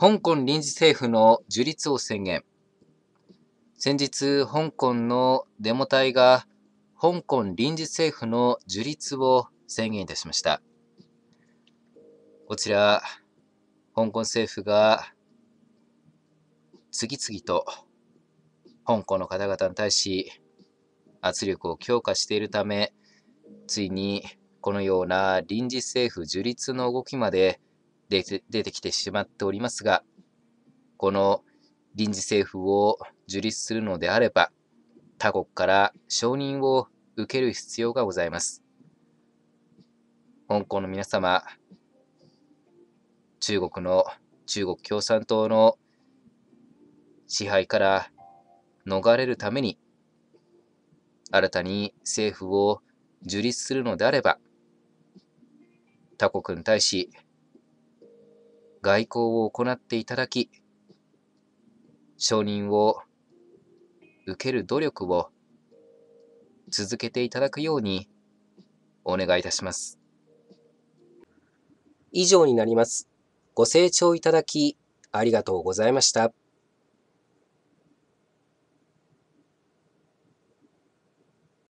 香港臨時政府の樹立を宣言。先日、香港のデモ隊が香港臨時政府の樹立を宣言いたしました。こちら、香港政府が次々と香港の方々に対し圧力を強化しているため、ついにこのような臨時政府樹立の動きまで出て出てきてしまっておりますが、この臨時政府を樹立するのであれば、他国から承認を受ける必要がございます。香港の皆様、中国の中国共産党の支配から逃れるために、新たに政府を樹立するのであれば、他国に対し外交を行っていただき、承認を受ける努力を続けていただくようにお願いいたします。以上になります。ご清聴いただきありがとうございました。